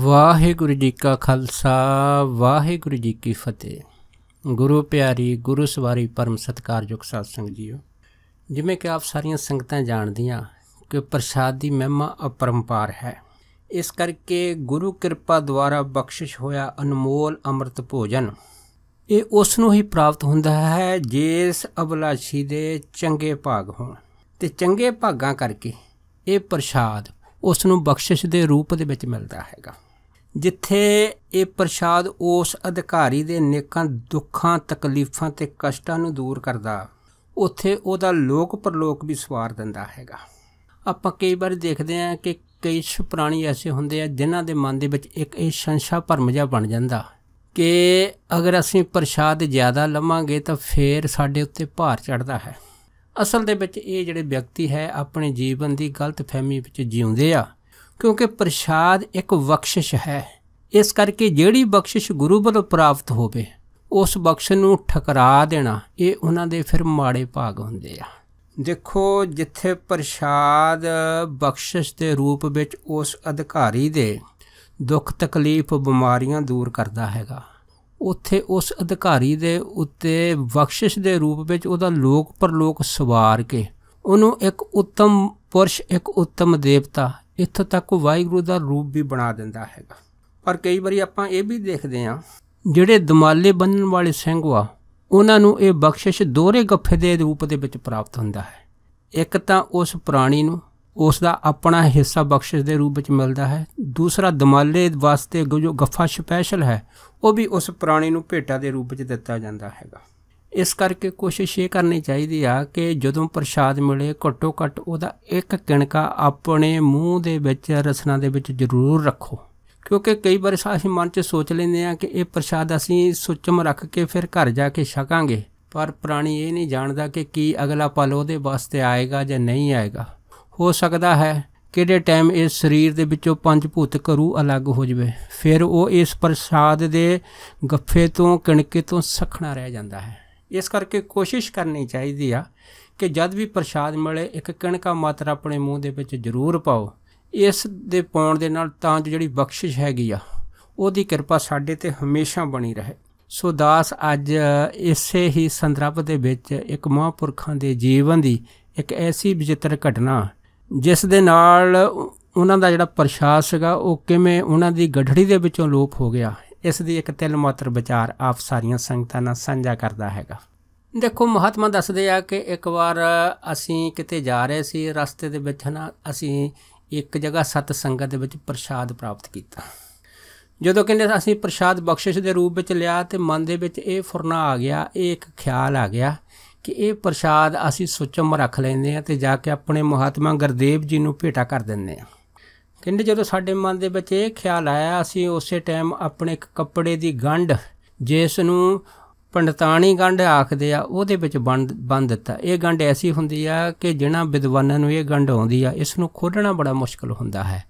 ਵਾਹਿਗੁਰੂ ਜੀ ਕਾ ਖਾਲਸਾ ਵਾਹਿਗੁਰੂ ਜੀ ਕੀ ਫਤਿਹ ਗੁਰੂ ਪਿਆਰੀ ਗੁਰੂ ਸਵਾਰੀ ਪਰਮ ਸਤਕਾਰਯੋਗ ਸਾਧ ਸੰਗਤ ਜੀਓ ਜਿਵੇਂ ਕਿ ਆਪ ਸਾਰੀਆਂ ਸੰਗਤਾਂ ਜਾਣਦੀਆਂ ਕਿ ਪ੍ਰਸਾਦ ਦੀ ਮਹਿਮਾ ਅਪਰੰਪਾਰ ਹੈ ਇਸ ਕਰਕੇ ਗੁਰੂ ਕਿਰਪਾ ਦੁਆਰਾ ਬਖਸ਼ਿਸ਼ ਹੋਇਆ ਅਨਮੋਲ ਅੰਮ੍ਰਿਤ ਭੋਜਨ ਇਹ ਉਸ ਨੂੰ ਹੀ ਪ੍ਰਾਪਤ ਹੁੰਦਾ ਹੈ ਜਿਸ ਅਬਲਾਸ਼ੀ ਦੇ ਚੰਗੇ ਭਾਗ ਹੋਣ ਤੇ ਚੰਗੇ ਭਾਗਾਂ ਕਰਕੇ ਇਹ ਪ੍ਰਸਾਦ ਉਸ ਨੂੰ ਬਖਸ਼ਿਸ਼ ਦੇ ਰੂਪ ਦੇ ਵਿੱਚ ਮਿਲਦਾ ਹੈਗਾ ਜਿੱਥੇ ਇਹ ਪ੍ਰਸ਼ਾਦ ਉਸ ਅਧਿਕਾਰੀ ਦੇ ਨੇਕਾਂ ਦੁੱਖਾਂ ਤਕਲੀਫਾਂ ਤੇ ਕਸ਼ਟਾਂ ਨੂੰ ਦੂਰ ਕਰਦਾ ਉੱਥੇ ਉਹਦਾ ਲੋਕ ਪਰਲੋਕ ਵੀ ਸਵਾਰ ਦਿੰਦਾ ਹੈਗਾ ਆਪਾਂ ਕਈ ਵਾਰ ਦੇਖਦੇ ਆਂ ਕਿ ਕਈ ਪ੍ਰਾਣੀ ਐਸੇ ਹੁੰਦੇ ਆ ਜਿਨ੍ਹਾਂ ਦੇ ਮਨ ਦੇ ਵਿੱਚ ਇੱਕ ਇਹ ਸੰਸ਼ਾ ਭਰਮ ਜਿਹਾ ਬਣ ਜਾਂਦਾ ਕਿ ਅਗਰ ਅਸੀਂ ਪ੍ਰਸ਼ਾਦ ਜ਼ਿਆਦਾ ਲਵਾਂਗੇ ਤਾਂ ਫੇਰ ਸਾਡੇ ਉੱਤੇ ਭਾਰ ਚੜਦਾ ਹੈ ਅਸਲ ਦੇ ਵਿੱਚ ਇਹ ਜਿਹੜੇ ਵਿਅਕਤੀ ਹੈ ਆਪਣੇ ਜੀਵਨ ਦੀ ਗਲਤ ਫਹਿਮੀ ਵਿੱਚ ਜਿਉਂਦੇ ਆ ਕਿਉਂਕਿ ਪ੍ਰਸ਼ਾਦ ਇੱਕ ਬਖਸ਼ਿਸ਼ ਹੈ ਇਸ ਕਰਕੇ ਜਿਹੜੀ ਬਖਸ਼ਿਸ਼ ਗੁਰੂ ਵੱਲੋਂ ਪ੍ਰਾਪਤ ਹੋਵੇ ਉਸ ਬਖਸ਼ ਨੂੰ ਠਕਰਾ ਦੇਣਾ ਇਹ ਉਹਨਾਂ ਦੇ ਫਿਰ ਮਾੜੇ ਭਾਗ ਹੁੰਦੇ ਆ ਦੇਖੋ ਜਿੱਥੇ ਪ੍ਰਸ਼ਾਦ ਬਖਸ਼ਿਸ਼ ਦੇ ਰੂਪ ਵਿੱਚ ਉਸ ਅਧਿਕਾਰੀ ਦੇ ਦੁੱਖ ਤਕਲੀਫ ਬਿਮਾਰੀਆਂ ਦੂਰ ਕਰਦਾ ਹੈਗਾ ਉੱਥੇ ਉਸ ਅਧਿਕਾਰੀ ਦੇ ਉੱਤੇ ਬਖਸ਼ਿਸ਼ ਦੇ ਰੂਪ ਵਿੱਚ ਉਹਦਾ ਲੋਕ ਪਰਲੋਕ ਸਵਾਰ ਕੇ ਉਹਨੂੰ ਇੱਕ ਉੱਤਮ ਪੁਰਸ਼ ਇੱਕ ਉੱਤਮ ਦੇਵਤਾ ਇੱਥੋਂ ਤੱਕ ਵਾਹਿਗੁਰੂ ਦਾ ਰੂਪ ਵੀ ਬਣਾ ਦਿੰਦਾ ਹੈਗਾ ਪਰ ਕਈ ਵਾਰੀ ਆਪਾਂ ਇਹ ਵੀ ਦੇਖਦੇ ਆ ਜਿਹੜੇ ਦਮਾਲੇ ਬੰਨਣ ਵਾਲੇ ਸਿੰਘ ਆ ਉਹਨਾਂ ਨੂੰ ਇਹ ਬਖਸ਼ਿਸ਼ ਦੋਹਰੇ ਗੱਫੇ ਦੇ ਰੂਪ ਦੇ ਵਿੱਚ ਪ੍ਰਾਪਤ ਹੁੰਦਾ ਹੈ ਇੱਕ ਤਾਂ ਉਸ ਪ੍ਰਾਣੀ ਨੂੰ ਉਸ ਦਾ ਆਪਣਾ ਹਿੱਸਾ ਬਖਸ਼ਿਸ਼ ਦੇ ਰੂਪ ਵਿੱਚ ਮਿਲਦਾ ਹੈ ਦੂਸਰਾ ਦਮਾਲੇ ਵਾਸਤੇ ਜੋ ਗੱਫਾ ਸਪੈਸ਼ਲ ਹੈ ਉਹ ਵੀ ਉਸ ਪ੍ਰਾਣੀ ਨੂੰ ਭੇਟਾ ਦੇ ਰੂਪ ਵਿੱਚ ਦਿੱਤਾ ਜਾਂਦਾ ਹੈਗਾ ਇਸ ਕਰਕੇ ਕੋਸ਼ਿਸ਼ ਇਹ ਕਰਨੀ ਚਾਹੀਦੀ ਆ ਕਿ ਜਦੋਂ ਪ੍ਰਸ਼ਾਦ ਮਿਲੇ ਘੱਟੋ ਘੱਟ ਉਹਦਾ ਇੱਕ ਕਿਣਕਾ ਆਪਣੇ ਮੂੰਹ ਦੇ ਵਿੱਚ ਰਸਨਾ ਦੇ ਵਿੱਚ ਜ਼ਰੂਰ ਰੱਖੋ ਕਿਉਂਕਿ ਕਈ ਵਾਰ ਅਸੀਂ ਮਨ 'ਚ ਸੋਚ ਲੈਂਦੇ ਆ ਕਿ ਇਹ ਪ੍ਰਸ਼ਾਦ ਅਸੀਂ ਸੁੱਚਮ ਰੱਖ ਕੇ ਫਿਰ ਘਰ ਜਾ ਕੇ ਛਕਾਂਗੇ ਪਰ ਪ੍ਰਾਣੀ ਇਹ ਨਹੀਂ ਜਾਣਦਾ ਕਿ ਕੀ ਅਗਲਾ ਪਲ ਉਹਦੇ ਵਾਸਤੇ ਆਏਗਾ ਜਾਂ ਨਹੀਂ ਆਏਗਾ ਹੋ ਸਕਦਾ ਹੈ ਕਿਹੜੇ ਟਾਈਮ ਇਸ ਸਰੀਰ ਦੇ ਵਿੱਚੋਂ ਪੰਜ ਭੂਤਕ ਰੂਹ ਅਲੱਗ ਹੋ ਜਵੇ ਫਿਰ ਉਹ ਇਸ ਪ੍ਰਸਾਦ ਦੇ ਗੱਫੇ ਤੋਂ ਕਿਣਕੇ ਤੋਂ ਸਖਣਾ ਰਹਿ ਜਾਂਦਾ ਹੈ ਇਸ ਕਰਕੇ ਕੋਸ਼ਿਸ਼ ਕਰਨੀ ਚਾਹੀਦੀ ਆ ਕਿ ਜਦ ਵੀ ਪ੍ਰਸਾਦ ਮਿਲੇ ਇੱਕ ਕਿਣਕਾ ਮਾਤਰਾ ਆਪਣੇ ਮੂੰਹ ਦੇ ਵਿੱਚ ਜ਼ਰੂਰ ਪਾਓ ਇਸ ਦੇ ਪਾਉਣ ਦੇ ਨਾਲ ਤਾਂ ਜਿਹੜੀ ਬਖਸ਼ਿਸ਼ ਹੈਗੀ ਆ ਉਹਦੀ ਕਿਰਪਾ ਸਾਡੇ ਤੇ ਹਮੇਸ਼ਾ ਬਣੀ ਰਹੇ ਸੋ ਦਾਸ ਅੱਜ ਇਸੇ ਹੀ ਸੰਦਰਭ ਦੇ ਵਿੱਚ ਇੱਕ ਮਹਾਂਪੁਰਖਾਂ ਦੇ ਜੀਵਨ ਦੀ ਇੱਕ ਐਸੀ ਵਿਚਿਤਰ ਘਟਨਾ ਜਿਸ ਦੇ ਨਾਲ ਉਹਨਾਂ ਦਾ ਜਿਹੜਾ ਪ੍ਰਸ਼ਾਸ ਸੀਗਾ ਉਹ ਕਿਵੇਂ ਉਹਨਾਂ ਦੀ ਗੱਠੜੀ ਦੇ ਵਿੱਚੋਂ ਲੋਪ ਹੋ ਗਿਆ ਇਸ ਦੀ ਇੱਕ ਤਿਲ ਮਾਤਰ ਵਿਚਾਰ ਆਪ ਸਾਰੀਆਂ ਸੰਗਤਾਂ ਨਾਲ ਸਾਂਝਾ ਕਰਦਾ ਹੈਗਾ ਦੇਖੋ ਮਹਾਤਮਾ ਦੱਸਦੇ ਆ ਕਿ ਇੱਕ ਵਾਰ ਅਸੀਂ ਕਿਤੇ ਜਾ ਰਹੇ ਸੀ ਰਸਤੇ ਦੇ ਵਿੱਚ ਨਾ ਅਸੀਂ ਇੱਕ ਜਗ੍ਹਾ ਸਤ ਸੰਗਤ ਦੇ ਵਿੱਚ ਪ੍ਰਸ਼ਾਦ ਪ੍ਰਾਪਤ ਕੀਤਾ ਜਦੋਂ ਕਹਿੰਦੇ ਅਸੀਂ ਪ੍ਰਸ਼ਾਦ ਬਖਸ਼ਿਸ਼ ਦੇ ਰੂਪ ਵਿੱਚ ਲਿਆ ਤੇ ਮਨ ਦੇ ਵਿੱਚ ਇਹ ਫੁਰਨਾ ਆ ਗਿਆ ਇਹ ਇੱਕ ਖਿਆਲ ਆ ਗਿਆ ਕਿ ਇਹ ਪ੍ਰਸ਼ਾਦ ਅਸੀਂ ਸੁਚਮ ਰੱਖ ਲੈਂਦੇ ਆ ਤੇ ਜਾ ਕੇ ਆਪਣੇ ਮਹਾਤਮਾ ਗੁਰਦੇਵ ਜੀ ਨੂੰ ਭੇਟਾ ਕਰ ਦਿੰਦੇ ਆ ਕਹਿੰਦੇ ਜਦੋਂ ਸਾਡੇ ਮਨ ਦੇ ਵਿੱਚ ਇਹ ਖਿਆਲ ਆਇਆ ਅਸੀਂ ਉਸੇ ਟਾਈਮ ਆਪਣੇ ਇੱਕ ਕੱਪੜੇ ਦੀ ਗੰਢ ਜਿਸ ਨੂੰ ਪੰਡਤਾਣੀ ਗੰਢ ਆਖਦੇ ਆ ਉਹਦੇ ਵਿੱਚ ਬੰਨ ਦਿੱਤਾ ਇਹ ਗੰਢ ਐਸੀ ਹੁੰਦੀ ਆ ਕਿ ਜਿਨ੍ਹਾਂ ਵਿਦਵਾਨਾਂ ਨੂੰ ਇਹ ਗੰਢ ਆਉਂਦੀ ਆ ਇਸ ਨੂੰ ਖੋਲਣਾ ਬੜਾ ਮੁਸ਼ਕਲ ਹੁੰਦਾ ਹੈ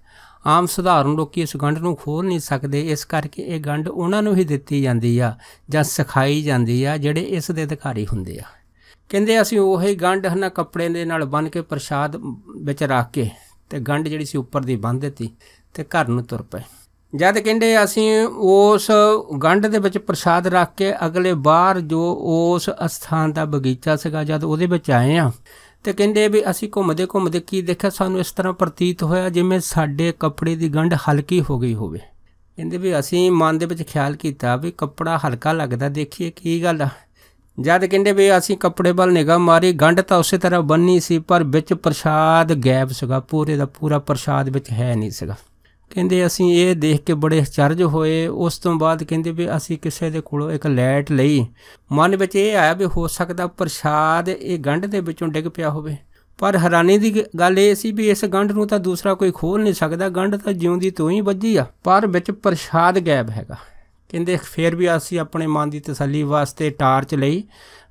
ਆਮ ਸਧਾਰਨ ਲੋਕੀ ਇਸ ਗੰਢ ਨੂੰ ਖੋਲ ਨਹੀਂ ਸਕਦੇ ਇਸ ਕਰਕੇ ਇਹ ਗੰਢ ਉਹਨਾਂ ਨੂੰ ਹੀ ਦਿੱਤੀ ਜਾਂਦੀ ਆ ਜਾਂ ਸਿਖਾਈ ਜਾਂਦੀ ਆ ਜਿਹੜੇ ਇਸ ਦੇ ਅਧਿਕਾਰੀ ਹੁੰਦੇ ਆ ਕਹਿੰਦੇ ਅਸੀਂ ਉਹੀ ਗੰਢ ਹਨਾ ਕੱਪੜੇ ਦੇ ਨਾਲ ਬੰਨ ਕੇ ਪ੍ਰਸ਼ਾਦ ਵਿੱਚ ਰੱਖ ਕੇ ਤੇ ਗੰਢ ਜਿਹੜੀ ਸੀ ਉੱਪਰ ਦੀ ਬੰਨ ਦਿੱਤੀ ਤੇ ਘਰ ਨੂੰ ਤੁਰ ਪਏ ਜਦ ਕਹਿੰਦੇ ਅਸੀਂ ਉਸ ਗੰਢ ਦੇ ਵਿੱਚ ਪ੍ਰਸ਼ਾਦ ਰੱਖ ਕੇ ਅਗਲੇ ਬਾਹਰ ਜੋ ਉਸ ਅਸਥਾਨ ਦਾ ਬਗੀਚਾ ਸੀਗਾ ਜਦ ਉਹਦੇ ਵਿੱਚ ਆਏ ਆ ਤੇ ਕਹਿੰਦੇ ਵੀ ਅਸੀਂ ਘੁੰਮਦੇ ਘੁੰਮਦੇ ਕੀ ਦੇਖਿਆ ਸਾਨੂੰ ਇਸ ਤਰ੍ਹਾਂ ਪ੍ਰਤੀਤ ਹੋਇਆ ਜਿਵੇਂ ਸਾਡੇ ਕੱਪੜੇ ਦੀ ਗੰਢ ਹਲਕੀ ਹੋ ਗਈ ਹੋਵੇ ਕਹਿੰਦੇ ਵੀ ਅਸੀਂ ਮਨ ਦੇ ਵਿੱਚ ਖਿਆਲ ਕੀਤਾ ਵੀ ਕੱਪੜਾ ਹਲਕਾ ਲੱਗਦਾ ਦੇਖੀਏ ਕੀ ਗੱਲ ਆ ਜਦ ਕਹਿੰਦੇ ਵੀ ਅਸੀਂ ਕੱਪੜੇ ਵੱਲ ਨਿਗਾ ਮਾਰੀ ਗੰਢ ਤਾਂ ਉਸੇ ਤਰ੍ਹਾਂ ਬੰਨੀ ਸੀ ਪਰ ਵਿੱਚ ਪ੍ਰਸ਼ਾਦ ਗਾਇਬ ਸੀਗਾ ਪੂਰੇ ਦਾ ਪੂਰਾ ਪ੍ਰਸ਼ਾਦ ਵਿੱਚ ਹੈ ਨਹੀਂ ਸੀਗਾ ਕਹਿੰਦੇ ਅਸੀਂ ਇਹ ਦੇਖ ਕੇ ਬੜੇ ਅਚਰਜ ਹੋਏ ਉਸ ਤੋਂ ਬਾਅਦ ਕਹਿੰਦੇ ਵੀ ਅਸੀਂ ਕਿਸੇ ਦੇ ਕੋਲੋਂ ਇੱਕ ਲੈਟ ਲਈ ਮਨ ਵਿੱਚ ਇਹ ਆਇਆ ਵੀ ਹੋ ਸਕਦਾ ਪ੍ਰਸ਼ਾਦ ਇਹ ਗੰਢ ਦੇ ਵਿੱਚੋਂ ਡਿੱਗ ਪਿਆ ਹੋਵੇ ਪਰ ਹੈਰਾਨੀ ਦੀ ਗੱਲ ਇਹ ਸੀ ਵੀ ਇਸ ਗੰਢ ਨੂੰ ਤਾਂ ਦੂਸਰਾ ਕੋਈ ਖੋਲ ਨਹੀਂ ਸਕਦਾ ਗੰਢ ਤਾਂ ਜਿਉਂਦੀ ਤੋਂ ਹੀ ਵੱਜੀ ਆ ਪਰ ਵਿੱਚ ਪ੍ਰਸ਼ਾਦ ਗਾਇਬ ਹੈਗਾ ਕਹਿੰਦੇ ਫੇਰ ਵੀ ਅਸੀਂ ਆਪਣੇ ਮਨ ਦੀ ਤਸੱਲੀ ਵਾਸਤੇ ਟਾਰਚ ਲਈ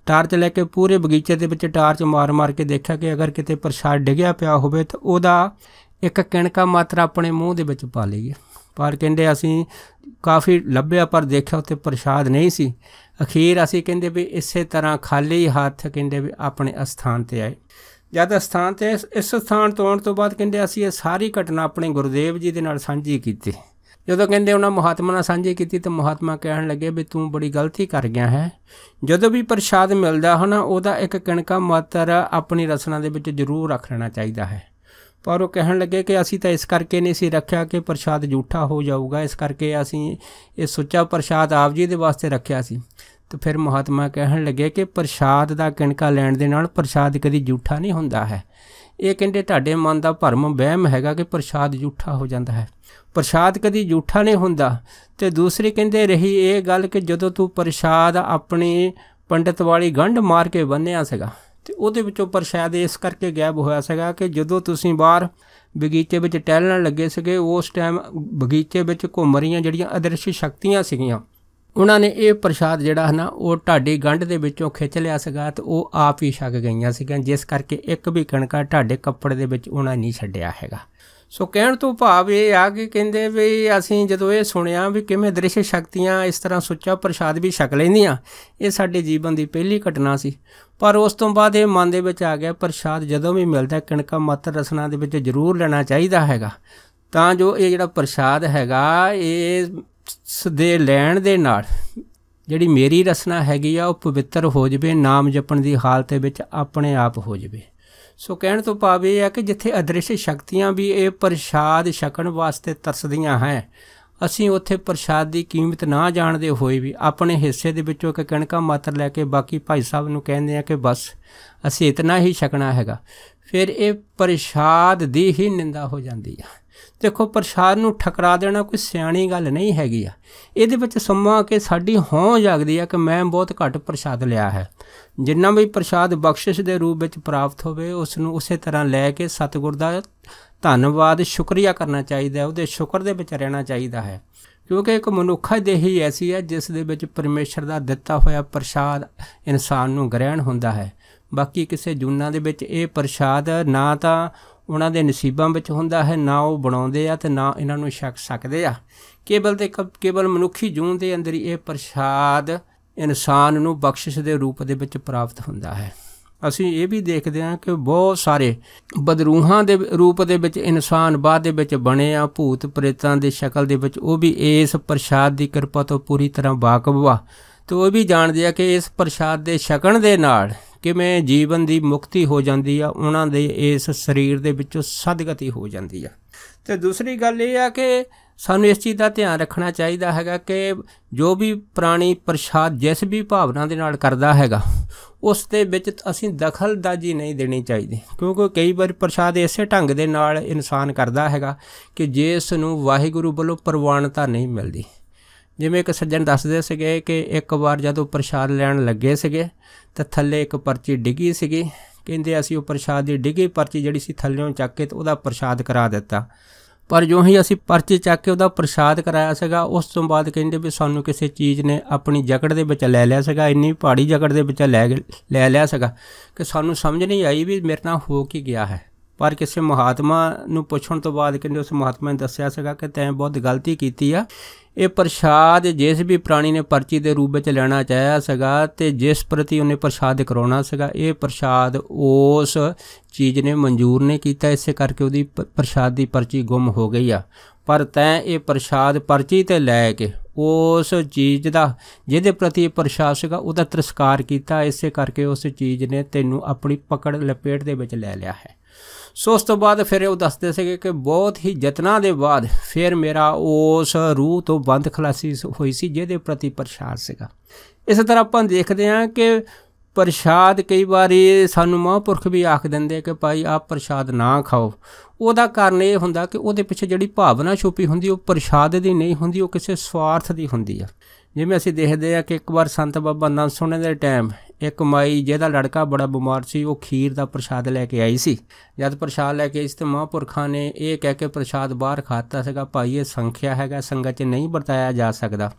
ਟਾਰਚ ਲੈ ਕੇ ਪੂਰੇ ਬਗੀਚੇ ਦੇ ਵਿੱਚ ਟਾਰਚ ਮਾਰ-ਮਾਰ ਕੇ ਦੇਖਿਆ ਕਿ ਅਗਰ ਕਿਤੇ ਪ੍ਰਸ਼ਾਦ ਡਿੱਗਿਆ ਪਿਆ ਹੋਵੇ ਤਾਂ ਉਹਦਾ ਇੱਕ ਕਿਣਕਾ ਮਾਤਰਾ ਆਪਣੇ ਮੂੰਹ ਦੇ ਵਿੱਚ ਪਾ ਲਈਏ ਪਰ ਕਹਿੰਦੇ ਅਸੀਂ ਕਾਫੀ ਲੱਭਿਆ ਪਰ ਦੇਖਿਆ ਉੱਤੇ ਪ੍ਰਸ਼ਾਦ ਨਹੀਂ ਸੀ ਅਖੀਰ ਅਸੀਂ ਕਹਿੰਦੇ ਵੀ ਇਸੇ ਤਰ੍ਹਾਂ ਖਾਲੀ ਹੱਥ ਕਹਿੰਦੇ ਵੀ ਆਪਣੇ ਅਸਥਾਨ ਤੇ ਆਏ ਜਦ ਅਸਥਾਨ ਤੇ ਇਸ ਸਥਾਨ ਤੋਂ ਆਉਣ ਤੋਂ ਬਾਅਦ ਕਹਿੰਦੇ ਅਸੀਂ ਇਹ ਸਾਰੀ ਘਟਨਾ ਆਪਣੇ ਗੁਰਦੇਵ ਜੀ ਦੇ ਨਾਲ ਸਾਂਝੀ ਕੀਤੀ ਜਦੋਂ ਕਹਿੰਦੇ ਉਹਨਾਂ ਮਹਾਤਮਾ ਨਾਲ ਸਾਂਝੀ ਕੀਤੀ ਤਾਂ ਮਹਾਤਮਾ ਕਹਿਣ ਲੱਗੇ ਵੀ ਤੂੰ ਬੜੀ ਗਲਤੀ ਕਰ ਗਿਆ ਹੈ ਜਦੋਂ ਵੀ ਪ੍ਰਸ਼ਾਦ ਮਿਲਦਾ ਹਨ ਉਹਦਾ ਇੱਕ ਕਿਣਕਾ ਮਾਤਰ ਆਪਣੀ ਰਸਨਾ ਦੇ ਵਿੱਚ ਜ਼ਰੂਰ ਰੱਖ ਲੈਣਾ ਚਾਹੀਦਾ ਹੈ ਪਰ ਉਹ ਕਹਿਣ ਲੱਗੇ ਕਿ ਅਸੀਂ ਤਾਂ ਇਸ ਕਰਕੇ ਨਹੀਂ ਸੀ ਰੱਖਿਆ ਕਿ ਪ੍ਰਸ਼ਾਦ ਝੂਠਾ ਹੋ ਜਾਊਗਾ ਇਸ ਕਰਕੇ ਅਸੀਂ ਇਹ ਸੁੱਚਾ ਪ੍ਰਸ਼ਾਦ ਆਪ ਜੀ ਦੇ ਵਾਸਤੇ ਰੱਖਿਆ ਸੀ ਤੇ ਫਿਰ ਮਹਾਤਮਾ ਕਹਿਣ ਲੱਗੇ ਕਿ ਪ੍ਰਸ਼ਾਦ ਦਾ ਕਿਣਕਾ ਲੈਣ ਦੇ ਨਾਲ ਪ੍ਰਸ਼ਾਦ ਕਦੀ ਝੂਠਾ ਨਹੀਂ ਹੁੰਦਾ ਹੈ ਇਹ ਕਹਿੰਦੇ ਤੁਹਾਡੇ ਮਨ ਦਾ ਭਰਮ ਵਹਿਮ ਹੈਗਾ ਕਿ ਪ੍ਰਸ਼ਾਦ ਝੂਠਾ ਹੋ ਜਾਂਦਾ ਹੈ ਪ੍ਰਸ਼ਾਦ ਕਦੀ ਝੂਠਾ ਨਹੀਂ ਹੁੰਦਾ ਤੇ ਦੂਸਰੀ ਕਹਿੰਦੇ ਰਹੀ ਇਹ ਗੱਲ ਕਿ ਜਦੋਂ ਤੂੰ ਪ੍ਰਸ਼ਾਦ ਆਪਣੀ ਪੰਡਤ ਵਾਲੀ ਗੰਢ ਮਾਰ ਕੇ ਬੰਨਿਆ ਸੀਗਾ ਤੇ ਉਹਦੇ ਵਿੱਚੋਂ ਪ੍ਰਸ਼ਾਦ ਇਸ ਕਰਕੇ ਗਾਇਬ ਹੋਇਆ ਸੀਗਾ ਕਿ ਜਦੋਂ ਤੁਸੀਂ ਬਾਹਰ ਬਗੀਚੇ ਵਿੱਚ ਟਹਿਲਣ ਲੱਗੇ ਸੀਗੇ ਉਸ ਟਾਈਮ ਬਗੀਚੇ ਵਿੱਚ ਘੁੰਮ ਰਹੀਆਂ ਜਿਹੜੀਆਂ ਅਦ੍ਰਿਸ਼ ਸ਼ਕਤੀਆਂ ਸੀਗੀਆਂ ਉਹਨਾਂ ਨੇ ਇਹ ਪ੍ਰਸ਼ਾਦ ਜਿਹੜਾ ਹੈ ਨਾ ਉਹ ਢਾਡੀ ਗੰਢ ਦੇ ਵਿੱਚੋਂ ਖਿੱਚ ਲਿਆ ਸੀਗਾ ਤੇ ਉਹ ਆਪ ਹੀ ਛਕ ਗਈਆਂ ਸੀਗੀਆਂ ਜਿਸ ਕਰਕੇ ਇੱਕ ਵੀ ਕਣਕਾ ਢਾਡੇ ਕੱਪੜੇ ਦੇ ਵਿੱਚ ਉਹਨਾਂ ਨਹੀਂ ਛੱਡਿਆ ਹੈਗਾ ਸੋ ਕਹਿਣ ਤੋਂ ਭਾਵ ਇਹ ਆ ਕਿ ਕਹਿੰਦੇ ਵੀ ਅਸੀਂ ਜਦੋਂ ਇਹ ਸੁਣਿਆ ਵੀ ਕਿਵੇਂ ਦ੍ਰਿਸ਼ ਸ਼ਕਤੀਆਂ ਇਸ ਤਰ੍ਹਾਂ ਸੁੱਚਾ ਪ੍ਰਸ਼ਾਦ ਵੀ ਛਕ ਲੈਂਦੀਆਂ ਇਹ ਸਾਡੇ ਜੀਵਨ ਦੀ ਪਹਿਲੀ ਘਟਨਾ ਸੀ ਪਰ ਉਸ ਤੋਂ ਬਾਅਦ ਇਹ ਮਨ ਦੇ ਵਿੱਚ ਆ ਗਿਆ ਪ੍ਰਸ਼ਾਦ ਜਦੋਂ ਵੀ ਮਿਲਦਾ ਕਣਕਾ ਮਾਤਰ ਰਸਨਾ ਦੇ ਵਿੱਚ ਜ਼ਰੂਰ ਲੈਣਾ ਚਾਹੀਦਾ ਹੈਗਾ ਤਾਂ ਜੋ ਇਹ ਜਿਹੜਾ ਪ੍ਰਸ਼ਾਦ ਹੈਗਾ ਇਹ ਦੇ ਲੈਣ ਦੇ ਨਾਲ ਜਿਹੜੀ ਮੇਰੀ ਰਸਨਾ ਹੈਗੀ ਆ ਉਹ ਪਵਿੱਤਰ ਹੋ ਜਵੇ ਨਾਮ ਜਪਣ ਦੀ ਹਾਲਤ ਵਿੱਚ ਆਪਣੇ ਆਪ ਹੋ ਜਵੇ ਸੋ ਕਹਿਣ ਤੋਂ ਭਾਵ ਇਹ ਹੈ ਕਿ ਜਿੱਥੇ ਅਦ੍ਰਿਸ਼ ਸ਼ਕਤੀਆਂ ਵੀ ਇਹ ਪ੍ਰਸ਼ਾਦ ਛਕਣ ਵਾਸਤੇ ਤਰਸਦੀਆਂ ਹੈ ਅਸੀਂ ਉੱਥੇ ਪ੍ਰਸ਼ਾਦ ਦੀ ਕੀਮਤ ਨਾ ਜਾਣਦੇ ਹੋਏ ਵੀ ਆਪਣੇ ਹਿੱਸੇ ਦੇ ਵਿੱਚੋਂ ਇੱਕ ਕਣਕਾ ਮਾਤਰ ਲੈ ਕੇ ਬਾਕੀ ਭਾਈ ਸਾਹਿਬ ਨੂੰ ਕਹਿੰਦੇ ਆ ਕਿ ਬਸ ਅਸੀਂ ਇਤਨਾ ਹੀ ਛਕਣਾ ਹੈਗਾ ਫਿਰ ਇਹ ਪ੍ਰਸ਼ਾਦ ਦੀ ਹੀ ਨਿੰਦਾ ਹੋ ਜਾਂਦੀ ਆ ਦੇਖੋ ਪ੍ਰਸ਼ਾਦ ਨੂੰ ਠਕਰਾ ਦੇਣਾ ਕੋਈ ਸਿਆਣੀ ਗੱਲ ਨਹੀਂ ਹੈਗੀ ਆ ਇਹਦੇ ਵਿੱਚ ਸਮਾਂ ਕੇ ਸਾਡੀ ਹੋਂ ਜਾਗਦੀ ਆ ਕਿ ਮੈਂ ਬਹੁਤ ਘੱਟ ਪ੍ਰਸ਼ਾਦ ਲਿਆ ਹੈ ਜਿੰਨਾ ਵੀ ਪ੍ਰਸ਼ਾਦ ਬਖਸ਼ਿਸ਼ ਦੇ ਰੂਪ ਵਿੱਚ ਪ੍ਰਾਪਤ ਹੋਵੇ ਉਸ ਨੂੰ ਉਸੇ ਤਰ੍ਹਾਂ ਲੈ ਕੇ ਸਤਿਗੁਰ ਦਾ ਧੰਨਵਾਦ ਸ਼ੁਕਰੀਆ ਕਰਨਾ ਚਾਹੀਦਾ ਉਹਦੇ ਸ਼ੁਕਰ ਦੇ ਵਿੱਚ ਰਹਿਣਾ ਚਾਹੀਦਾ ਹੈ ਕਿਉਂਕਿ ਇੱਕ ਮਨੁੱਖਾ ਦੇਹੀ ਐਸੀ ਹੈ ਜਿਸ ਦੇ ਵਿੱਚ ਪਰਮੇਸ਼ਰ ਦਾ ਦਿੱਤਾ ਹੋਇਆ ਪ੍ਰਸ਼ਾਦ ਇਨਸਾਨ ਨੂੰ ਗ੍ਰਹਿਣ ਹੁੰਦਾ ਹੈ ਬਾਕੀ ਕਿਸੇ ਜੁਨਾ ਦੇ ਵਿੱਚ ਇਹ ਪ੍ਰਸ਼ਾਦ ਨਾ ਤਾਂ ਉਹਨਾਂ ਦੇ ਨਸੀਬਾਂ ਵਿੱਚ ਹੁੰਦਾ ਹੈ ਨਾ ਉਹ ਬਣਾਉਂਦੇ ਆ ਤੇ ਨਾ ਇਹਨਾਂ ਨੂੰ ਸ਼ੱਕ ਸਕਦੇ ਆ ਕੇਵਲ ਤੇ ਕੇਵਲ ਮਨੁੱਖੀ ਜੂਨ ਦੇ ਅੰਦਰ ਹੀ ਇਹ ਪ੍ਰਸ਼ਾਦ ਇਨਸਾਨ ਨੂੰ ਬਖਸ਼ਿਸ਼ ਦੇ ਰੂਪ ਦੇ ਵਿੱਚ ਪ੍ਰਾਪਤ ਹੁੰਦਾ ਹੈ ਅਸੀਂ ਇਹ ਵੀ ਦੇਖਦੇ ਹਾਂ ਕਿ ਬਹੁਤ ਸਾਰੇ ਬਦਰੂਹਾਂ ਦੇ ਰੂਪ ਦੇ ਵਿੱਚ ਇਨਸਾਨ ਬਾਅਦ ਦੇ ਵਿੱਚ ਬਣੇ ਆ ਭੂਤ ਪ੍ਰੇਤਾਂ ਦੀ ਸ਼ਕਲ ਦੇ ਵਿੱਚ ਉਹ ਵੀ ਇਸ ਪ੍ਰਸ਼ਾਦ ਦੀ ਕਿਰਪਾ ਤੋਂ ਪੂਰੀ ਤਰ੍ਹਾਂ ਵਾਕਫ ਤੇ ਉਹ ਵੀ ਜਾਣਦੇ ਆ ਕਿ ਇਸ ਪ੍ਰਸ਼ਾਦ ਦੇ ਛਕਣ ਦੇ ਨਾਲ ਕਿਵੇਂ ਜੀਵਨ ਦੀ ਮੁਕਤੀ ਹੋ ਜਾਂਦੀ ਆ ਉਹਨਾਂ ਦੇ ਇਸ ਸਰੀਰ ਦੇ ਵਿੱਚੋਂ ਸਦਗਤੀ ਹੋ ਜਾਂਦੀ ਆ ਤੇ ਦੂਸਰੀ ਗੱਲ ਇਹ ਆ ਕਿ ਸਾਨੂੰ ਇਸ ਚੀਜ਼ ਦਾ ਧਿਆਨ ਰੱਖਣਾ ਚਾਹੀਦਾ ਹੈਗਾ ਕਿ ਜੋ ਵੀ ਪ੍ਰਾਣੀ ਪ੍ਰਸ਼ਾਦ ਜਿਸ ਵੀ ਭਾਵਨਾ ਦੇ ਨਾਲ ਕਰਦਾ ਹੈਗਾ ਉਸ ਦੇ ਵਿੱਚ ਅਸੀਂ ਦਖਲਦਾਜੀ ਨਹੀਂ ਦੇਣੀ ਚਾਹੀਦੀ ਕਿਉਂਕਿ ਕਈ ਵਾਰ ਪ੍ਰਸ਼ਾਦ ਇਸੇ ਢੰਗ ਦੇ ਨਾਲ ਇਨਸਾਨ ਕਰਦਾ ਹੈਗਾ ਕਿ ਜਿਸ ਨੂੰ ਵਾਹਿਗੁਰੂ ਵੱਲੋਂ ਪ੍ਰਵਾਨਤਾ ਨਹੀਂ ਮਿਲਦੀ ਜਿਵੇਂ ਇੱਕ ਸੱਜਣ ਦੱਸਦੇ ਸੀਗੇ ਕਿ ਇੱਕ ਵਾਰ ਜਦੋਂ ਪ੍ਰਸ਼ਾਦ ਲੈਣ ਲੱਗੇ ਸੀਗੇ ਤਾਂ ਥੱਲੇ ਇੱਕ ਪਰਚੀ ਡਿੱਗੀ ਸੀਗੀ ਕਹਿੰਦੇ ਅਸੀਂ ਉਹ ਪ੍ਰਸ਼ਾਦ ਦੀ ਡਿੱਗੀ ਪਰਚੀ ਜਿਹੜੀ ਸੀ ਥੱਲੇੋਂ ਚੱਕ ਕੇ ਤੇ ਉਹਦਾ ਪ੍ਰਸ਼ਾਦ ਕਰਾ ਦਿੱਤਾ ਪਰ ਜੋ ਹੀ ਅਸੀਂ ਪਰਚੀ ਚੱਕ ਕੇ ਉਹਦਾ ਪ੍ਰਸ਼ਾਦ ਕਰਾਇਆ ਸੀਗਾ ਉਸ ਤੋਂ ਬਾਅਦ ਕਹਿੰਦੇ ਵੀ ਸਾਨੂੰ ਕਿਸੇ ਚੀਜ਼ ਨੇ ਆਪਣੀ ਜਕੜ ਦੇ ਵਿੱਚ ਲੈ ਲਿਆ ਸੀਗਾ ਇੰਨੀ ਪਹਾੜੀ ਜਕੜ ਦੇ ਵਿੱਚ ਲੈ ਲੈ ਲਿਆ ਸੀਗਾ ਕਿ ਸਾਨੂੰ ਸਮਝ ਨਹੀਂ ਆਈ ਵੀ ਮੇਰੇ ਨਾਲ ਹੋ ਕੀ ਗਿਆ ਹੈ ਪਰ ਕਿਸੇ ਮਹਾਤਮਾ ਨੂੰ ਪੁੱਛਣ ਤੋਂ ਬਾਅਦ ਕਹਿੰਦੇ ਉਸ ਮਹਾਤਮਾ ਨੇ ਦੱਸਿਆ ਸੀਗਾ ਕਿ ਤੈਂ ਬਹੁਤ ਗਲਤੀ ਕੀਤੀ ਆ ਇਹ ਪ੍ਰਸ਼ਾਦ ਜਿਸ ਵੀ ਪ੍ਰਾਣੀ ਨੇ ਪਰਚੀ ਦੇ ਰੂਪ ਵਿੱਚ ਲੈਣਾ ਚਾਹਿਆ ਸੀਗਾ ਤੇ ਜਿਸ ਪ੍ਰਤੀ ਉਹਨੇ ਪ੍ਰਸ਼ਾਦ ਕਰਾਉਣਾ ਸੀਗਾ ਇਹ ਪ੍ਰਸ਼ਾਦ ਉਸ ਚੀਜ਼ ਨੇ ਮਨਜ਼ੂਰ ਨਹੀਂ ਕੀਤਾ ਇਸੇ ਕਰਕੇ ਉਹਦੀ ਪ੍ਰਸ਼ਾਦ ਦੀ ਪਰਚੀ ਗੁੰਮ ਹੋ ਗਈ ਆ ਪਰ ਤੈਂ ਇਹ ਪ੍ਰਸ਼ਾਦ ਪਰਚੀ ਤੇ ਲੈ ਕੇ ਉਸ ਚੀਜ਼ ਦਾ ਜਿਹਦੇ ਪ੍ਰਤੀ ਪ੍ਰਸ਼ਾਦ ਸੀਗਾ ਉਹਦਾ ਤਿਰਸਕਾਰ ਕੀਤਾ ਇਸੇ ਕਰਕੇ ਉਸ ਚੀਜ਼ ਨੇ ਤੈਨੂੰ ਆਪਣੀ ਪਕੜ ਲਪੇਟ ਦੇ ਵਿੱਚ ਲੈ ਲਿਆ ਹੈ ਸੋ ਉਸ ਤੋਂ ਬਾਅਦ ਫਿਰ ਉਹ ਦੱਸਦੇ ਸੀਗੇ ਕਿ ਬਹੁਤ ਹੀ ਯਤਨਾਂ ਦੇ ਬਾਅਦ ਫਿਰ ਮੇਰਾ ਉਸ ਰੂਹ ਤੋਂ ਬੰਦ ਖਲਾਸੀ ਹੋਈ ਸੀ ਜਿਹਦੇ ਪ੍ਰਤੀ ਪ੍ਰਸ਼ਾਦ ਸੀਗਾ ਇਸੇ ਤਰ੍ਹਾਂ ਆਪਾਂ ਦੇਖਦੇ ਹਾਂ ਕਿ ਪ੍ਰਸ਼ਾਦ ਕਈ ਵਾਰੀ ਸਾਨੂੰ ਮਹਾਂਪੁਰਖ ਵੀ ਆਖ ਦਿੰਦੇ ਕਿ ਭਾਈ ਆਪ ਪ੍ਰਸ਼ਾਦ ਨਾ ਖਾਓ ਉਹਦਾ ਕਾਰਨ ਇਹ ਹੁੰਦਾ ਕਿ ਉਹਦੇ ਪਿੱਛੇ ਜਿਹੜੀ ਭਾਵਨਾ ਛੁਪੀ ਹੁੰਦੀ ਉਹ ਪ੍ਰਸ਼ਾਦ ਦੀ ਨਹੀਂ ਹੁੰਦੀ ਉਹ ਕਿਸੇ ਸਵਾਰਥ ਦੀ ਹੁੰਦੀ ਆ ਜਿਵੇਂ ਅਸੀਂ ਦੇਖਦੇ ਆ ਕਿ ਇੱਕ ਵਾਰ ਸੰਤ ਬਾਬਾ ਨੰਦ ਸੋਹਣੇ ਦੇ ਟਾਈਮ ਇੱਕ ਮਾਈ ਜਿਹਦਾ ਲੜਕਾ ਬੜਾ ਬਿਮਾਰ ਸੀ ਉਹ ਖੀਰ ਦਾ ਪ੍ਰਸ਼ਾਦ ਲੈ ਕੇ ਆਈ ਸੀ ਜਦ ਪ੍ਰਸ਼ਾਦ ਲੈ ਕੇ ਇਸ ਤੇ ਮਹਾਂਪੁਰਖਾਂ ਨੇ ਇਹ ਕਹਿ ਕੇ ਪ੍ਰਸ਼ਾਦ ਬਾਹਰ ਖਾਤਾ ਸੀਗਾ ਭਾਈ ਇਹ ਸੰਖਿਆ ਹੈਗਾ ਸੰਗਤ 'ਚ ਨਹੀਂ ਵਰਤਾਇਆ ਜਾ ਸਕਦਾ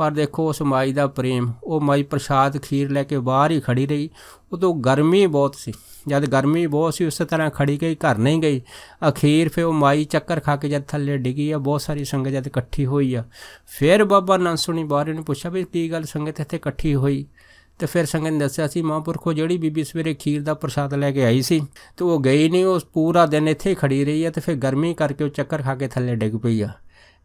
ਪਰ ਦੇਖੋ ਉਸ ਮਾਈ ਦਾ ਪ੍ਰੇਮ ਉਹ ਮਾਈ ਪ੍ਰਸ਼ਾਦ ਖੀਰ ਲੈ ਕੇ ਬਾਹਰ ਹੀ ਖੜੀ ਰਹੀ ਉਦੋਂ ਗਰਮੀ ਬਹੁਤ ਸੀ ਜਦ ਗਰਮੀ ਬਹੁਤ ਸੀ ਉਸੇ ਤਰ੍ਹਾਂ ਖੜੀ ਗਈ ਘਰ ਨਹੀਂ ਗਈ ਅਖੀਰ ਫੇ ਉਹ ਮਾਈ ਚੱਕਰ ਖਾ ਕੇ ਜਦ ਥੱਲੇ ਡਿੱਗੀ ਆ ਬਹੁਤ ਸਾਰੀ ਸੰਗਤ ਜਦ ਇਕੱਠੀ ਹੋਈ ਆ ਫੇਰ ਬਾਬਾ ਨੰਸੁਣੀ ਬਾਹਰ ਨੂੰ ਪੁੱਛਿਆ ਵੀ ਕੀ ਗੱਲ ਸੰਗਤ ਇੱਥੇ ਇਕੱਠੀ ਹੋਈ ਤੇ ਫਿਰ ਸੰਗਤ ਨੇ ਦੱਸਿਆ ਸੀ ਮਹਾਂਪੁਰਖੋ ਜਿਹੜੀ ਬੀਬੀ ਸਵੇਰੇ ਖੀਰ ਦਾ ਪ੍ਰਸ਼ਾਦ ਲੈ ਕੇ ਆਈ ਸੀ ਤੇ ਉਹ ਗਈ ਨਹੀਂ ਉਸ ਪੂਰਾ ਦਿਨ ਇੱਥੇ ਖੜੀ ਰਹੀ ਆ ਤੇ ਫੇ ਗਰਮੀ ਕਰਕੇ ਉਹ ਚੱਕਰ ਖਾ ਕੇ ਥੱਲੇ ਡਿੱਗ ਪਈ ਆ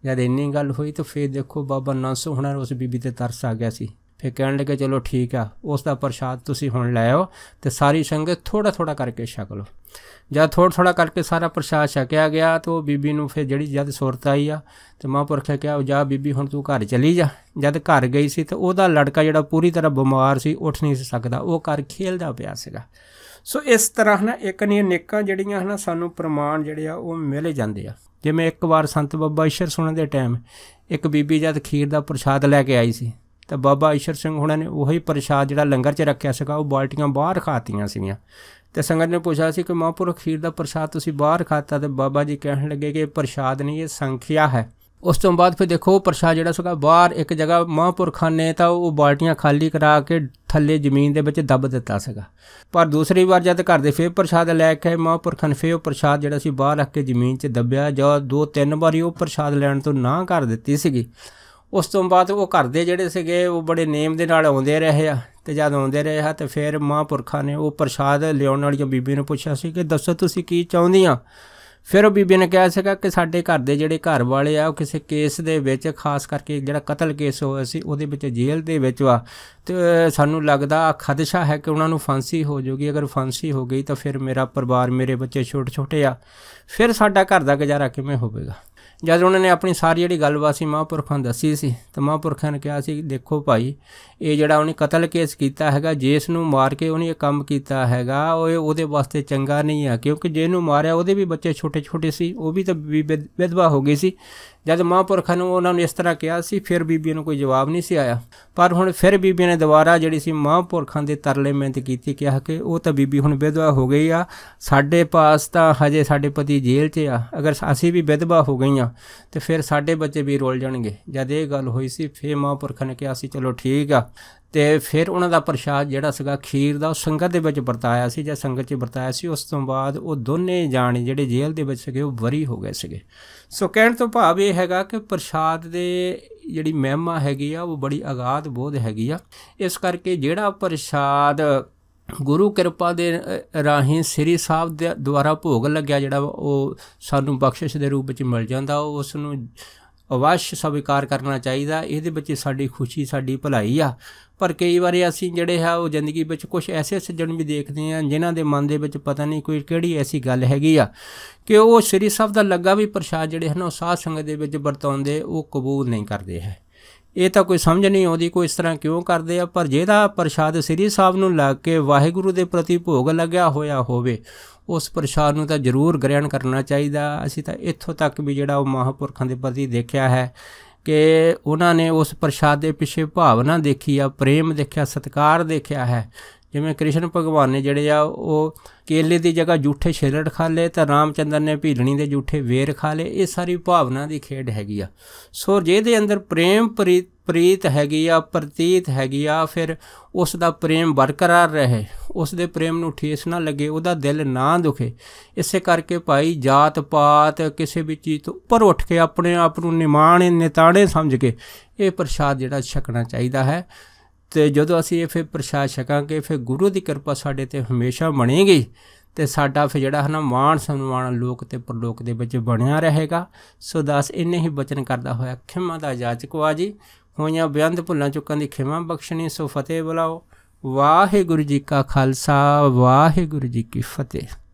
ਜਦ ਇੰਨੀ ਗੱਲ ਹੋਈ ਤਾਂ ਫੇਰ ਦੇਖੋ ਬਾਬਾ ਨਾਨਸੋ ਹੁਣਾਂ ਉਸ ਬੀਬੀ ਤੇ ਤਰਸ ਆ ਗਿਆ ਸੀ ਫੇਰ ਕਹਿਣ ਲੱਗੇ ਚਲੋ ਠੀਕ ਆ ਉਸ ਦਾ ਪ੍ਰਸ਼ਾਦ ਤੁਸੀਂ ਹੁਣ ਲੈ ਆਓ ਤੇ ਸਾਰੀ ਸੰਗਤ ਥੋੜਾ ਥੋੜਾ ਕਰਕੇ ਛਕ ਲਓ ਜਦ ਥੋੜਾ ਥੋੜਾ ਕਰਕੇ ਸਾਰਾ ਪ੍ਰਸ਼ਾਦ ਛਕਿਆ ਗਿਆ ਤਾਂ ਉਹ ਬੀਬੀ ਨੂੰ ਫੇਰ ਜਿਹੜੀ ਜਦ ਸੁਰਤ ਆਈ ਆ ਤੇ ਮਹਾਂਪੁਰਖ ਨੇ ਕਿਹਾ ਜਾ ਬੀਬੀ ਹੁਣ ਤੂੰ ਘਰ ਚਲੀ ਜਾ ਜਦ ਘਰ ਗਈ ਸੀ ਤੇ ਉਹਦਾ ਲੜਕਾ ਜਿਹੜਾ ਪੂਰੀ ਤਰ੍ਹਾਂ ਬਿਮਾਰ ਸੀ ਉੱਠ ਨਹੀਂ ਸਕਦਾ ਉਹ ਘਰ ਖੇਲਦਾ ਪਿਆ ਸੀਗਾ ਸੋ ਇਸ ਤਰ੍ਹਾਂ ਹਨਾ ਇੱਕ ਨਹੀਂ ਨੇਕਾਂ ਜਿਹੜੀਆਂ ਹਨਾ ਸਾਨੂੰ ਪ੍ਰਮਾਣ ਜਿਹੜੇ ਆ ਉਹ ਮਿਲ ਜਾਂਦੇ ਆ ਜਿਵੇਂ ਇੱਕ ਵਾਰ ਸੰਤ ਬਾਬਾ ਈਸ਼ਰ ਸਿੰਘ ਦੇ ਟਾਈਮ ਇੱਕ ਬੀਬੀ ਜਦ ਖੀਰ ਦਾ ਪ੍ਰਸ਼ਾਦ ਲੈ ਕੇ ਆਈ ਸੀ ਤਾਂ ਬਾਬਾ ਈਸ਼ਰ ਸਿੰਘ ਹੁਣਾਂ ਨੇ ਉਹੀ ਪ੍ਰਸ਼ਾਦ ਜਿਹੜਾ ਲੰਗਰ 'ਚ ਰੱਖਿਆ ਸੀਗਾ ਉਹ ਬਾਲਟੀਆਂ ਬਾਹਰ ਖਾਤੀਆਂ ਸੀਗੀਆਂ ਤੇ ਸੰਗਤ ਨੇ ਪੁੱਛਿਆ ਸੀ ਕਿ ਮਹਾਂਪੁਰਖ ਖੀਰ ਦਾ ਪ੍ਰਸ਼ਾਦ ਤੁਸੀਂ ਬਾਹਰ ਖਾਤਾ ਤੇ ਬਾਬਾ ਜੀ ਕਹਿਣ ਲੱਗੇ ਕਿ ਇਹ ਪ੍ਰਸ਼ਾਦ ਨਹੀਂ ਇਹ ਸੰਖਿਆ ਹੈ ਉਸ ਤੋਂ ਬਾਅਦ ਫਿਰ ਦੇਖੋ ਪ੍ਰਸ਼ਾ ਜਿਹੜਾ ਸੀਗਾ ਬਾਹਰ ਇੱਕ ਜਗ੍ਹਾ ਮਹਾਂਪੁਰਖਾਂ ਨੇ ਤਾਂ ਉਹ ਬਾਲਟੀਆਂ ਖਾਲੀ ਕਰਾ ਕੇ ਥੱਲੇ ਜ਼ਮੀਨ ਦੇ ਵਿੱਚ ਦੱਬ ਦਿੱਤਾ ਸੀਗਾ ਪਰ ਦੂਸਰੀ ਵਾਰ ਜਦ ਘਰ ਦੇ ਫੇਰ ਪ੍ਰਸ਼ਾਦ ਲੈ ਕੇ ਮਾਹਪੁਰ ਨੇ ਫੇਰ ਉਹ ਪ੍ਰਸ਼ਾਦ ਜਿਹੜਾ ਸੀ ਬਾਹਰ ਰੱਖ ਕੇ ਜ਼ਮੀਨ 'ਚ ਦੱਬਿਆ ਜਾਂ ਦੋ ਤਿੰਨ ਵਾਰੀ ਉਹ ਪ੍ਰਸ਼ਾਦ ਲੈਣ ਤੋਂ ਨਾ ਕਰ ਦਿੱਤੀ ਸੀਗੀ ਉਸ ਤੋਂ ਬਾਅਦ ਉਹ ਘਰ ਦੇ ਜਿਹੜੇ ਸੀਗੇ ਉਹ ਬੜੇ ਨੇਮ ਦੇ ਨਾਲ ਆਉਂਦੇ ਰਹੇ ਆ ਤੇ ਜਦ ਆਉਂਦੇ ਰਹੇ ਆ ਤੇ ਮਾਹਪੁਰ ਮਹਾਂਪੁਰਖਾਂ ਨੇ ਉਹ ਪ੍ਰਸ਼ਾਦ ਲਿਆਉਣ ਵਾਲੀ ਬੀਬੀ ਨੂੰ ਪੁੱਛਿਆ ਸੀ ਕਿ ਦੱਸੋ ਤੁਸੀਂ ਕੀ ਚਾਹੁੰਦੀਆਂ ਫਿਰ ਉਹ ਬੀਬੀ ਨੇ ਕਿਹਾ ਸੀਗਾ ਕਿ ਸਾਡੇ ਘਰ ਦੇ ਜਿਹੜੇ ਘਰ ਵਾਲੇ ਆ ਉਹ ਕਿਸੇ ਕੇਸ ਦੇ ਵਿੱਚ ਖਾਸ ਕਰਕੇ ਜਿਹੜਾ ਕਤਲ ਕੇਸ ਹੋਇਆ ਸੀ ਉਹਦੇ ਵਿੱਚ ਜੇਲ੍ਹ ਦੇ ਵਿੱਚ ਆ ਤੇ ਸਾਨੂੰ ਲੱਗਦਾ ਖਦਸ਼ਾ ਹੈ ਕਿ ਉਹਨਾਂ ਨੂੰ ਫਾਂਸੀ ਹੋ ਜਾਊਗੀ ਅਗਰ ਫਾਂਸੀ ਹੋ ਗਈ ਤਾਂ ਫਿਰ ਮੇਰਾ ਪਰਿਵਾਰ ਮੇਰੇ ਬੱਚੇ ਛੋਟੇ ਛੋਟੇ ਆ ਫਿਰ ਸਾਡਾ ਘਰ ਦਾ ਗੁਜ਼ਾਰਾ ਕਿਵੇਂ ਹੋਵੇਗਾ ਜਦ ਉਹਨਾਂ ਨੇ ਆਪਣੀ ਸਾਰੀ ਜਿਹੜੀ ਗੱਲਬਾਤ ਸੀ ਮਹਾਂਪੁਰਖਾਂ ਦੱਸੀ ਸੀ ਤਾਂ ਮਹਾਂਪੁਰਖਾਂ ਨੇ ਕਿਹਾ ਸੀ ਦੇਖੋ ਭਾਈ ਇਹ ਜਿਹੜਾ ਉਹਨੇ ਕਤਲ ਕੇਸ ਕੀਤਾ ਹੈਗਾ ਜਿਸ ਨੂੰ ਮਾਰ ਕੇ ਉਹਨੇ ਇਹ ਕੰਮ ਕੀਤਾ ਹੈਗਾ ਉਹ ਉਹਦੇ ਵਾਸਤੇ ਚੰਗਾ ਨਹੀਂ ਆ ਕਿਉਂਕਿ ਜਿਹਨੂੰ ਮਾਰਿਆ ਉਹਦੇ ਵੀ ਬੱਚੇ ਛੋਟੇ-ਛੋਟੇ ਸੀ ਉਹ ਵੀ ਤਾਂ ਵਿਧਵਾ ਹੋ ਗਈ ਸੀ ਜਦ ਮਹਾਂਪੁਰਖਾਂ ਨੂੰ ਉਹਨਾਂ ਨੂੰ ਇਸ ਤਰ੍ਹਾਂ ਕਿਹਾ ਸੀ ਫਿਰ ਬੀਬੀ ਨੂੰ ਕੋਈ ਜਵਾਬ ਨਹੀਂ ਸੀ ਆਇਆ ਪਰ ਹੁਣ ਫਿਰ ਬੀਬੀ ਨੇ ਦੁਬਾਰਾ ਜਿਹੜੀ ਸੀ ਮਹਾਂਪੁਰਖਾਂ ਦੇ ਤਰਲੇ ਮਿਹਨਤ ਕੀਤੀ ਕਿਹਾ ਕਿ ਉਹ ਤਾਂ ਬੀਬੀ ਹੁਣ ਵਿਧਵਾ ਹੋ ਗਈ ਆ ਸਾਡੇ ਪਾਸ ਤਾਂ ਹਜੇ ਸਾਡੇ ਪਤੀ ਜੇਲ੍ਹ 'ਚ ਆ ਅਗਰ ਅਸੀਂ ਵੀ ਵਿਧਵਾ ਹੋ ਗਈਆਂ ਤੇ ਫਿਰ ਸਾਡੇ ਬੱਚੇ ਵੀ ਰੋਲ ਜਾਣਗੇ ਜਦ ਇਹ ਗੱਲ ਹੋਈ ਸੀ ਫੇ ਮਹਾਂਪੁਰਖਾਂ ਨੇ ਕਿਹਾ ਸੀ ਚਲੋ ਠੀਕ ਆ ਤੇ ਫਿਰ ਉਹਨਾਂ ਦਾ ਪ੍ਰਸ਼ਾਦ ਜਿਹੜਾ ਸੀਗਾ ਖੀਰ ਦਾ ਉਹ ਸੰਗਤ ਦੇ ਵਿੱਚ ਵਰਤਾਇਆ ਸੀ ਜਾਂ ਸੰਗਤ 'ਚ ਵਰਤਾਇਆ ਸੀ ਉਸ ਤੋਂ ਬਾਅਦ ਉਹ ਦੋਨੇ ਜਾਣੇ ਜਿਹੜੇ ਜੇਲ੍ਹ ਦੇ ਵਿੱਚ ਸੀਗੇ ਉਹ ਵਰੀ ਹੋ ਗਏ ਸੀਗੇ ਸੋ ਕਹਿਣ ਤੋਂ ਭਾਵ ਇਹ ਹੈਗਾ ਕਿ ਪ੍ਰਸ਼ਾਦ ਦੇ ਜਿਹੜੀ ਮਹਿਮਾ ਹੈਗੀ ਆ ਉਹ ਬੜੀ ਆਗਾਧ ਬੋਧ ਹੈਗੀ ਆ ਇਸ ਕਰਕੇ ਜਿਹੜਾ ਪ੍ਰਸ਼ਾਦ ਗੁਰੂ ਕਿਰਪਾ ਦੇ ਰਾਹੀਂ ਸ੍ਰੀ ਸਾਹਿਬ ਦੇ ਦੁਆਰਾ ਭੋਗ ਲੱਗਿਆ ਜਿਹੜਾ ਉਹ ਸਾਨੂੰ ਬਖਸ਼ਿਸ਼ ਦੇ ਰੂਪ ਵਿੱਚ ਮਿਲ ਜਾਂਦਾ ਉਸ ਨੂੰ ਅਵਸ਼ ਸਵੀਕਾਰ ਕਰਨਾ ਚਾਹੀਦਾ ਇਹਦੇ ਵਿੱਚ ਸਾਡੀ ਖੁਸ਼ੀ ਸਾਡੀ ਭਲਾਈ ਆ ਪਰ ਕਈ ਵਾਰੀ ਅਸੀਂ ਜਿਹੜੇ ਆ ਉਹ ਜ਼ਿੰਦਗੀ ਵਿੱਚ ਕੁਝ ਐਸੇ ਸੱਜਣ ਵੀ ਦੇਖਦੇ ਆ ਜਿਨ੍ਹਾਂ ਦੇ ਮਨ ਦੇ ਵਿੱਚ ਪਤਾ ਨਹੀਂ ਕੋਈ ਕਿਹੜੀ ਐਸੀ ਗੱਲ ਹੈਗੀ ਆ ਕਿ ਉਹ ਸ਼੍ਰੀ ਸਾਹਿਬ ਦਾ ਲੱਗਾ ਵੀ ਪ੍ਰਸ਼ਾਦ ਜਿਹੜੇ ਹਨ ਉਹ ਸਾਧ ਸੰਗਤ ਦੇ ਵਿੱਚ ਵਰਤਾਉਂਦੇ ਉਹ ਕਬੂਲ ਨਹੀਂ ਕਰਦੇ ਹੈ ਇਹ ਤਾਂ ਕੋਈ ਸਮਝ ਨਹੀਂ ਆਉਂਦੀ ਕੋਈ ਇਸ ਤਰ੍ਹਾਂ ਕਿਉਂ ਕਰਦੇ ਆ ਪਰ ਜਿਹਦਾ ਪ੍ਰਸ਼ਾਦ ਸ੍ਰੀ ਸਾਹਿਬ ਨੂੰ ਲੱਗ ਕੇ ਵਾਹਿਗੁਰੂ ਦੇ ਪ੍ਰਤੀ ਭੋਗ ਲੱਗਿਆ ਹੋਇਆ ਹੋਵੇ ਉਸ ਪ੍ਰਸ਼ਾਦ ਨੂੰ ਤਾਂ ਜ਼ਰੂਰ ਗ੍ਰਹਿਣ ਕਰਨਾ ਚਾਹੀਦਾ ਅਸੀਂ ਤਾਂ ਇੱਥੋਂ ਤੱਕ ਵੀ ਜਿਹੜਾ ਉਹ ਮਹਾਪੁਰਖਾਂ ਦੇ ਪ੍ਰਤੀ ਦੇਖਿਆ ਹੈ ਕਿ ਉਹਨਾਂ ਨੇ ਉਸ ਪ੍ਰਸ਼ਾਦ ਦੇ ਪਿੱਛੇ ਭਾਵਨਾ ਦੇਖੀ ਆ ਪ੍ਰੇਮ ਦੇਖਿਆ ਸਤਕਾਰ ਦੇਖਿਆ ਹੈ ਜਿਵੇਂ ਕ੍ਰਿਸ਼ਨ ਭਗਵਾਨ ਨੇ ਜਿਹੜੇ ਆ ਉਹ ਕੇਲੇ ਦੀ ਜਗ੍ਹਾ ਝੂਠੇ ਛੇਲੜ ਖਾ ਲਏ ਤਾਂ ਰਾਮਚੰਦਰ ਨੇ ਭੀਲਣੀ ਦੇ ਝੂਠੇ ਵੇਰ ਖਾ ਲਏ ਇਹ ਸਾਰੀ ਭਾਵਨਾ ਦੀ ਖੇਡ ਹੈਗੀ ਆ ਸੋ ਜਿਹਦੇ ਅੰਦਰ ਪ੍ਰੇਮ ਪ੍ਰੀਤ ਪ੍ਰੀਤ ਹੈਗੀ ਆ ਪ੍ਰਤੀਤ ਹੈਗੀ ਆ ਫਿਰ ਉਸ ਦਾ ਪ੍ਰੇਮ ਬਰਕਰਾਰ ਰਹੇ ਉਸ ਦੇ ਪ੍ਰੇਮ ਨੂੰ ਠੇਸ ਨਾ ਲੱਗੇ ਉਹਦਾ ਦਿਲ ਨਾ ਦੁਖੇ ਇਸੇ ਕਰਕੇ ਭਾਈ ਜਾਤ ਪਾਤ ਕਿਸੇ ਵੀ ਚੀਜ਼ ਤੋਂ ਉੱਪਰ ਉੱਠ ਕੇ ਆਪਣੇ ਆਪ ਨੂੰ ਨਿਮਾਣੇ ਨਿਤਾੜੇ ਸਮਝ ਕੇ ਇਹ ਪ੍ਰਸ਼ਾਦ ਜਿਹੜਾ ਛਕਣਾ ਚਾਹੀਦਾ ਹੈ ਤੇ ਜਦੋਂ ਅਸੀਂ ਇਹ ਫਿਰ ਪ੍ਰਸ਼ਾਦ ਛਕਾਂਗੇ ਫਿਰ ਗੁਰੂ ਦੀ ਕਿਰਪਾ ਸਾਡੇ ਤੇ ਹਮੇਸ਼ਾ ਬਣੇਗੀ ਤੇ ਸਾਡਾ ਫਿਰ ਜਿਹੜਾ ਹੈ ਨਾ ਮਾਣ ਸਨਮਾਨ ਲੋਕ ਤੇ ਪਰਲੋਕ ਦੇ ਵਿੱਚ ਬਣਿਆ ਰਹੇਗਾ ਸੋ ਦਾਸ ਇੰਨੇ ਹੀ ਬਚਨ ਕਰਦਾ ਹੋਇਆ ਖਿਮਾ ਦਾ ਜਾਚਕਵਾ ਜੀ ਹੋਈਆਂ ਬਿਆੰਦ ਭੁੱਲਾਂ ਚੁੱਕਾਂ ਦੀ ਖਿਮਾ ਬਖਸ਼ਣੀ ਸੋ ਫਤਿਹ ਬੁਲਾਓ ਵਾਹਿਗੁਰੂ ਜੀ ਕਾ ਖਾਲਸਾ ਵਾਹਿਗੁਰੂ ਜੀ ਕੀ ਫਤਿਹ